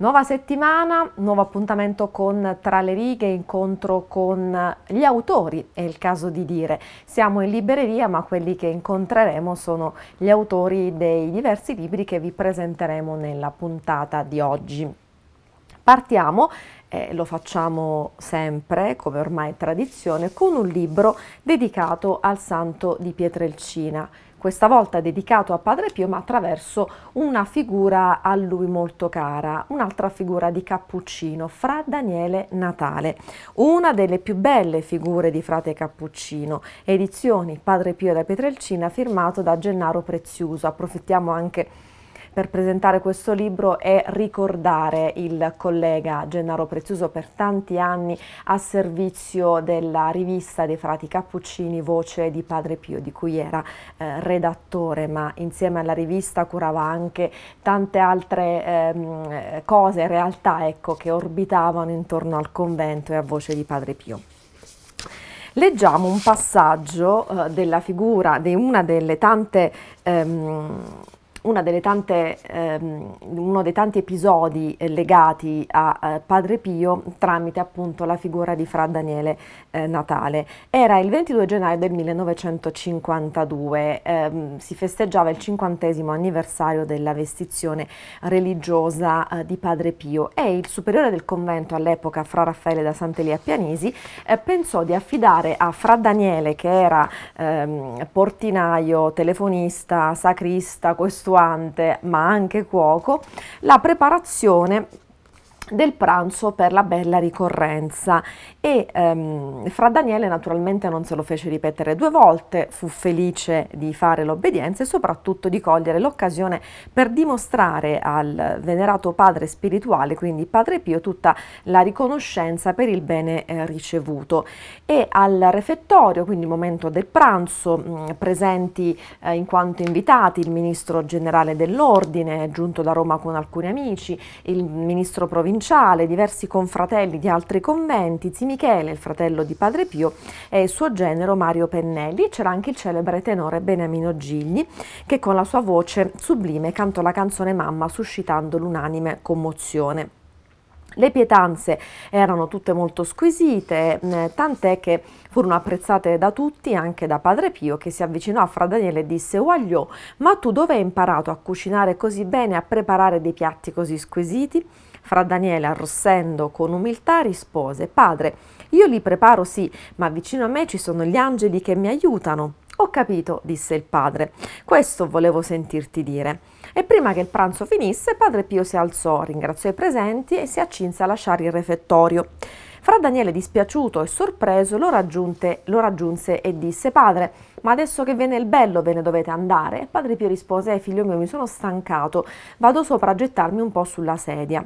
Nuova settimana, nuovo appuntamento con Tra le righe, incontro con gli autori, è il caso di dire. Siamo in libreria, ma quelli che incontreremo sono gli autori dei diversi libri che vi presenteremo nella puntata di oggi. Partiamo eh, lo facciamo sempre, come ormai è tradizione, con un libro dedicato al santo di Pietrelcina, questa volta dedicato a Padre Pio ma attraverso una figura a lui molto cara, un'altra figura di Cappuccino, Fra Daniele Natale, una delle più belle figure di Frate Cappuccino, edizioni Padre Pio da Pietrelcina firmato da Gennaro Preziuso. Approfittiamo anche per presentare questo libro è ricordare il collega Gennaro Prezioso per tanti anni a servizio della rivista dei Frati Cappuccini Voce di Padre Pio di cui era eh, redattore ma insieme alla rivista curava anche tante altre eh, cose, realtà ecco, che orbitavano intorno al convento e a Voce di Padre Pio. Leggiamo un passaggio eh, della figura di una delle tante ehm, delle tante, ehm, uno dei tanti episodi eh, legati a, a eh, Padre Pio tramite appunto la figura di Fra Daniele eh, Natale. Era il 22 gennaio del 1952, ehm, si festeggiava il 50 anniversario della vestizione religiosa eh, di Padre Pio e il superiore del convento all'epoca, Fra Raffaele da Sant'Elia Pianisi, eh, pensò di affidare a Fra Daniele, che era ehm, portinaio, telefonista, sacrista, questuale, coadiuvante ma anche cuoco la preparazione del pranzo per la bella ricorrenza e ehm, fra Daniele naturalmente non se lo fece ripetere due volte, fu felice di fare l'obbedienza e soprattutto di cogliere l'occasione per dimostrare al venerato padre spirituale, quindi padre Pio, tutta la riconoscenza per il bene eh, ricevuto e al refettorio, quindi il momento del pranzo, mh, mm, presenti eh, in quanto invitati il ministro generale dell'ordine giunto da Roma con alcuni amici, il ministro provinciale provinciale, diversi confratelli di altri conventi, Zi Michele, il fratello di Padre Pio, e il suo genero Mario Pennelli. C'era anche il celebre tenore Beniamino Gigli, che con la sua voce sublime cantò la canzone Mamma, suscitando l'unanime commozione. Le pietanze erano tutte molto squisite, mm, tant'è che furono apprezzate da tutti, anche da Padre Pio, che si avvicinò a Fra Daniele e disse «Guagliò, ma tu dove hai imparato a cucinare così bene, a preparare dei piatti così squisiti?» Fra Daniele, arrossendo con umiltà, rispose, Padre, io li preparo sì, ma vicino a me ci sono gli angeli che mi aiutano. Ho capito, disse il padre, questo volevo sentirti dire. E prima che il pranzo finisse, padre Pio si alzò, ringraziò i presenti e si accinse a lasciare il refettorio. Fra Daniele dispiaciuto e sorpreso lo, lo, raggiunse e disse padre, ma adesso che viene il bello ve ne dovete andare? E padre Pio rispose, eh, figlio mio mi sono stancato, vado sopra a gettarmi un po' sulla sedia.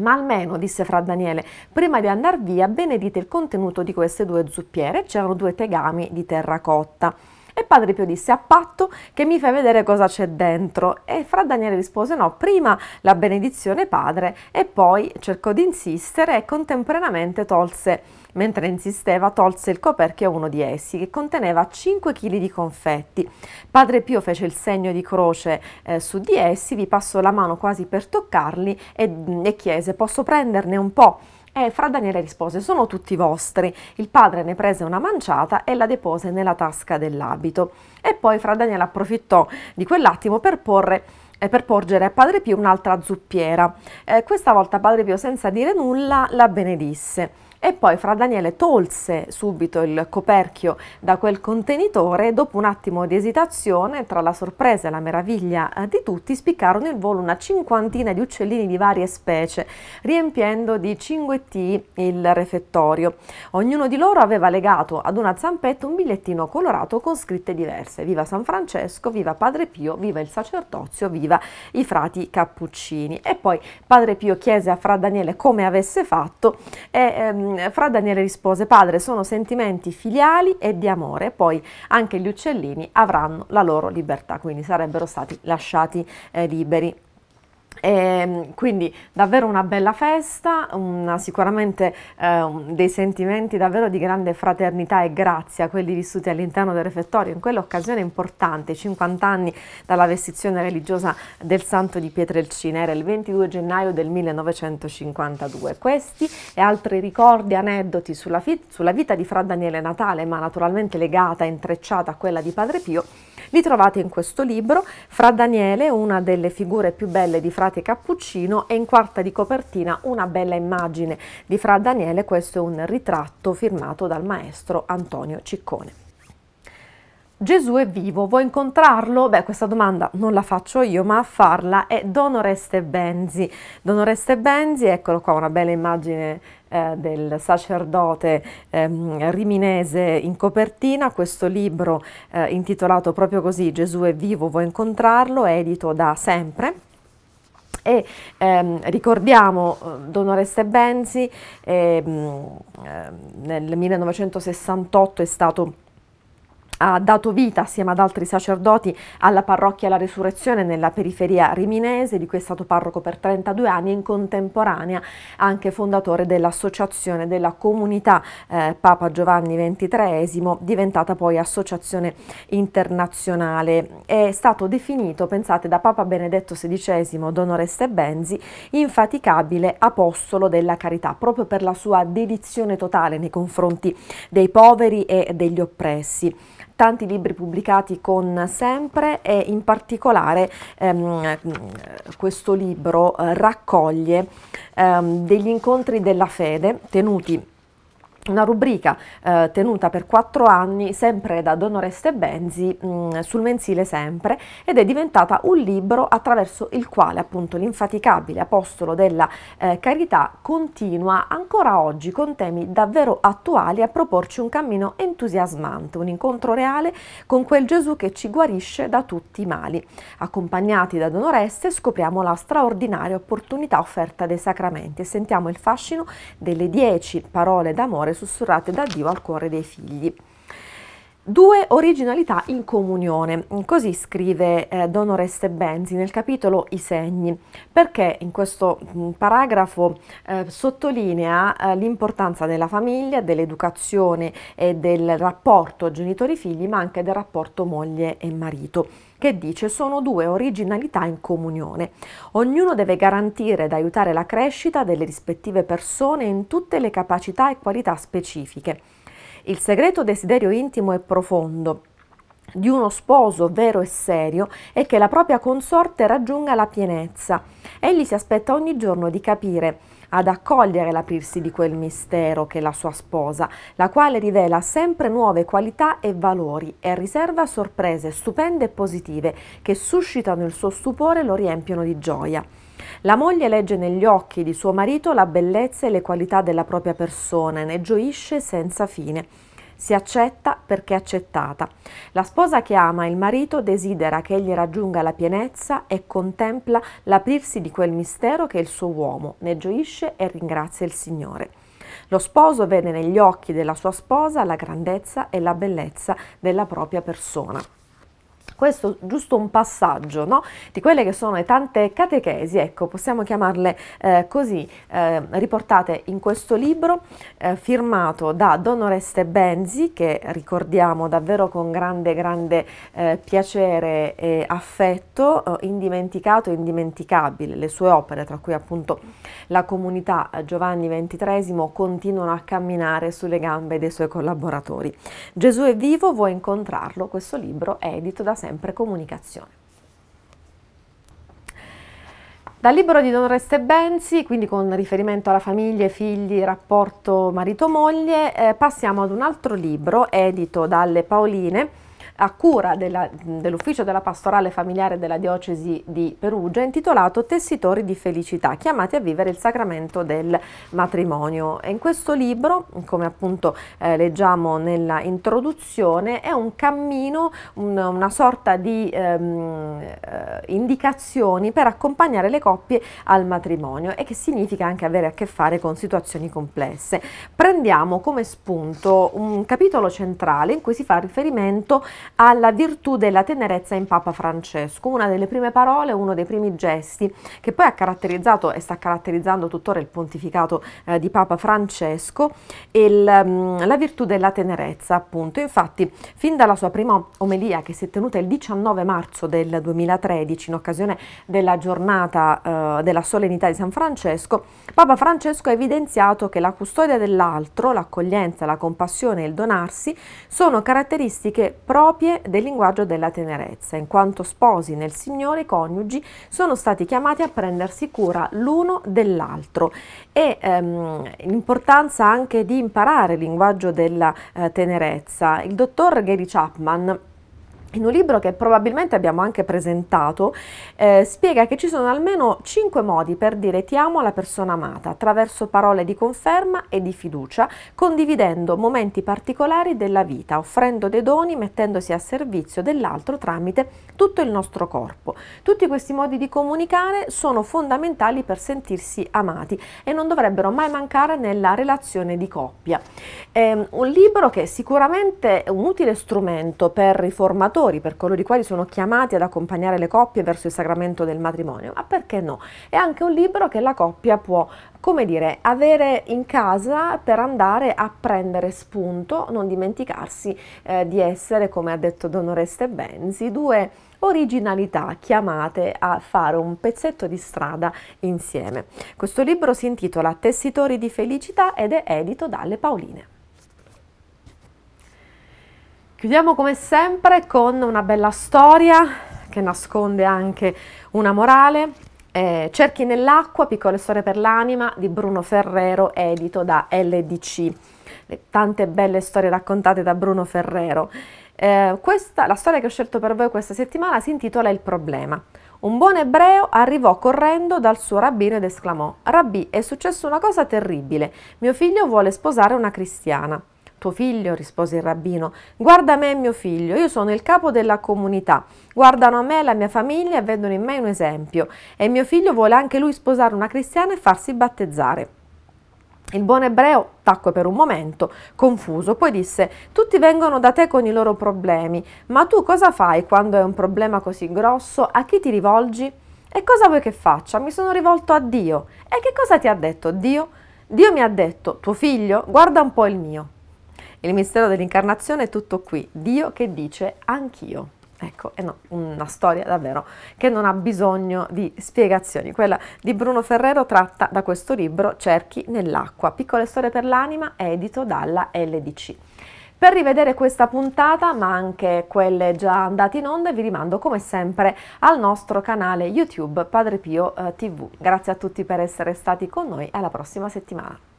Ma almeno, disse fra Daniele, prima di andare via benedite il contenuto di queste due zuppiere, c'erano due tegami di terracotta. E padre Pio disse a patto che mi fai vedere cosa c'è dentro. E fra Daniele rispose no, prima la benedizione padre e poi cercò di insistere e contemporaneamente tolse, mentre insisteva, tolse il coperchio a uno di essi che conteneva 5 kg di confetti. Padre Pio fece il segno di croce eh, su di essi, vi passò la mano quasi per toccarli e, mm, e chiese posso prenderne un po'? E Fra Daniele rispose: Sono tutti vostri. Il padre ne prese una manciata e la depose nella tasca dell'abito. E poi Fra Daniele approfittò di quell'attimo per porre eh, per porgere a Padre Pio un'altra zuppiera. Eh, questa volta Padre Pio, senza dire nulla, la benedisse. E poi Fra Daniele tolse subito il coperchio da quel contenitore e dopo un attimo di esitazione, tra la sorpresa e la meraviglia eh, di tutti, spiccarono in volo una cinquantina di uccellini di varie specie, riempiendo di cinguetti il refettorio. Ognuno di loro aveva legato ad una zampetta un bigliettino colorato con scritte diverse. Viva San Francesco, viva Padre Pio, viva il sacerdozio, viva i frati cappuccini. E poi Padre Pio chiese a Fra Daniele come avesse fatto e ehm, Ehm, fra Daniele rispose, padre, sono sentimenti filiali e di amore, poi anche gli uccellini avranno la loro libertà, quindi sarebbero stati lasciati eh, liberi. E ehm, quindi davvero una bella festa, una, sicuramente eh, dei sentimenti davvero di grande fraternità e grazia, quelli vissuti all'interno del refettorio, in quell'occasione importante, 50 anni dalla vestizione religiosa del santo di Pietrelcina, era il 22 gennaio del 1952. Questi e altri ricordi, aneddoti sulla, sulla vita di Fra Daniele Natale, ma naturalmente legata e intrecciata a quella di Padre Pio, li trovate in questo libro, fra Daniele, una delle figure più belle di Frate Cappuccino, e in quarta di copertina una bella immagine di Fra Daniele, questo è un ritratto firmato dal maestro Antonio Ciccone. Gesù è vivo, vuoi incontrarlo? Beh, questa domanda non la faccio io, ma a farla è Don Oreste Benzi. Don Oreste Benzi, eccolo qua, una bella immagine eh, del sacerdote eh, riminese in copertina, questo libro eh, intitolato proprio così Gesù è vivo, vuoi incontrarlo, è edito da sempre e ehm, ricordiamo eh, Don Oreste Benzi, ehm, ehm nel 1968 è stato ha dato vita assieme ad altri sacerdoti alla parrocchia La Resurrezione nella periferia riminese, di cui è stato parroco per 32 anni e in contemporanea anche fondatore dell'associazione della comunità eh, Papa Giovanni XXIII, diventata poi associazione internazionale. È stato definito, pensate, da Papa Benedetto XVI Don Oreste Benzi, infaticabile apostolo della carità, proprio per la sua dedizione totale nei confronti dei poveri e degli oppressi tanti libri pubblicati con Sempre e in particolare ehm, questo libro eh, raccoglie ehm, degli incontri della fede tenuti una rubrica eh, tenuta per quattro anni sempre da Don Oreste Benzi mh, mm, sul mensile sempre ed è diventata un libro attraverso il quale appunto l'infaticabile apostolo della eh, carità continua ancora oggi con temi davvero attuali a proporci un cammino entusiasmante, un incontro reale con quel Gesù che ci guarisce da tutti i mali. Accompagnati da Don Oreste scopriamo la straordinaria opportunità offerta dai sacramenti e sentiamo il fascino delle dieci parole d'amore sussurrate da Dio al cuore dei figli. Due originalità in comunione, così scrive eh, Don Oreste Benzi nel capitolo I segni, perché in questo mm, paragrafo eh, sottolinea eh, l'importanza della famiglia, dell'educazione e del rapporto genitori-figli, ma anche del rapporto moglie e marito che dice sono due originalità in comunione. Ognuno deve garantire ed aiutare la crescita delle rispettive persone in tutte le capacità e qualità specifiche. Il segreto desiderio intimo e profondo di uno sposo vero e serio è che la propria consorte raggiunga la pienezza. Egli si aspetta ogni giorno di capire ad accogliere l'aprirsi di quel mistero che è la sua sposa, la quale rivela sempre nuove qualità e valori e riserva sorprese stupende e positive che suscitano il suo stupore e lo riempiono di gioia. La moglie legge negli occhi di suo marito la bellezza e le qualità della propria persona e ne gioisce senza fine. Si accetta perché è accettata. La sposa che ama il marito desidera che egli raggiunga la pienezza e contempla l'aprirsi di quel mistero che è il suo uomo, ne gioisce e ringrazia il Signore. Lo sposo vede negli occhi della sua sposa la grandezza e la bellezza della propria persona questo giusto un passaggio no? di quelle che sono le tante catechesi, ecco, possiamo chiamarle eh, così, eh, riportate in questo libro eh, firmato da Don Oreste Benzi, che ricordiamo davvero con grande, grande eh, piacere e affetto, eh, indimenticato e indimenticabile le sue opere, tra cui appunto la comunità eh, Giovanni XXIII, continuano a camminare sulle gambe dei suoi collaboratori. Gesù è vivo, vuoi incontrarlo? Questo libro è edito da sempre comunicazione. Dal libro di Don Reste Benzi, quindi con riferimento alla famiglia, figli, rapporto marito-moglie, eh, passiamo ad un altro libro edito dalle Paoline, a cura della, dell'ufficio della pastorale familiare della diocesi di Perugia intitolato Tessitori di felicità, chiamati a vivere il sacramento del matrimonio. E in questo libro, come appunto eh, leggiamo nella introduzione, è un cammino, un, una sorta di ehm, eh, indicazioni per accompagnare le coppie al matrimonio e che significa anche avere a che fare con situazioni complesse. Prendiamo come spunto un capitolo centrale in cui si fa riferimento alla virtù della tenerezza in Papa Francesco, una delle prime parole, uno dei primi gesti che poi ha caratterizzato e sta caratterizzando tuttora il pontificato eh, di Papa Francesco, il, mm, la virtù della tenerezza appunto. Infatti fin dalla sua prima omelia che si è tenuta il 19 marzo del 2013 in occasione della giornata eh, della solennità di San Francesco, Papa Francesco ha evidenziato che la custodia dell'altro, l'accoglienza, la compassione e il donarsi sono caratteristiche proprie copie del linguaggio della tenerezza, in quanto sposi nel Signore i coniugi sono stati chiamati a prendersi cura l'uno dell'altro e ehm, l'importanza anche di imparare il linguaggio della eh, tenerezza. Il dottor Gary Chapman in un libro che probabilmente abbiamo anche presentato, eh, spiega che ci sono almeno cinque modi per dire ti amo alla persona amata attraverso parole di conferma e di fiducia, condividendo momenti particolari della vita, offrendo dei doni, mettendosi a servizio dell'altro tramite tutto il nostro corpo. Tutti questi modi di comunicare sono fondamentali per sentirsi amati e non dovrebbero mai mancare nella relazione di coppia. È ehm, un libro che è sicuramente un utile strumento per riformatori collaboratori, per coloro i quali sono chiamati ad accompagnare le coppie verso il sacramento del matrimonio, ma perché no? È anche un libro che la coppia può, come dire, avere in casa per andare a prendere spunto, non dimenticarsi eh, di essere, come ha detto Don Oreste Benzi, due originalità chiamate a fare un pezzetto di strada insieme. Questo libro si intitola Tessitori di felicità ed è edito dalle Paoline. Chiudiamo come sempre con una bella storia che nasconde anche una morale. Eh, Cerchi nell'acqua, piccole storie per l'anima di Bruno Ferrero, edito da LDC. Le tante belle storie raccontate da Bruno Ferrero. Eh, questa, la storia che ho scelto per voi questa settimana si intitola Il problema. Un buon ebreo arrivò correndo dal suo rabbino ed esclamò: Rabbì, è successa una cosa terribile. Mio figlio vuole sposare una cristiana tuo figlio, rispose il rabbino, guarda me e mio figlio, io sono il capo della comunità, guardano a me e la mia famiglia e vedono in me un esempio, e mio figlio vuole anche lui sposare una cristiana e farsi battezzare. Il buon ebreo tacque per un momento, confuso, poi disse, tutti vengono da te con i loro problemi, ma tu cosa fai quando è un problema così grosso? A chi ti rivolgi? E cosa vuoi che faccia? Mi sono rivolto a Dio. E che cosa ti ha detto Dio? Dio mi ha detto, tuo figlio, guarda un po' il mio. Il mistero dell'incarnazione è tutto qui, Dio che dice anch'io. Ecco, è una storia davvero che non ha bisogno di spiegazioni. Quella di Bruno Ferrero tratta da questo libro Cerchi nell'acqua, piccole storie per l'anima, edito dalla LDC. Per rivedere questa puntata, ma anche quelle già andate in onda, vi rimando come sempre al nostro canale YouTube Padre Pio eh, TV. Grazie a tutti per essere stati con noi, alla prossima settimana.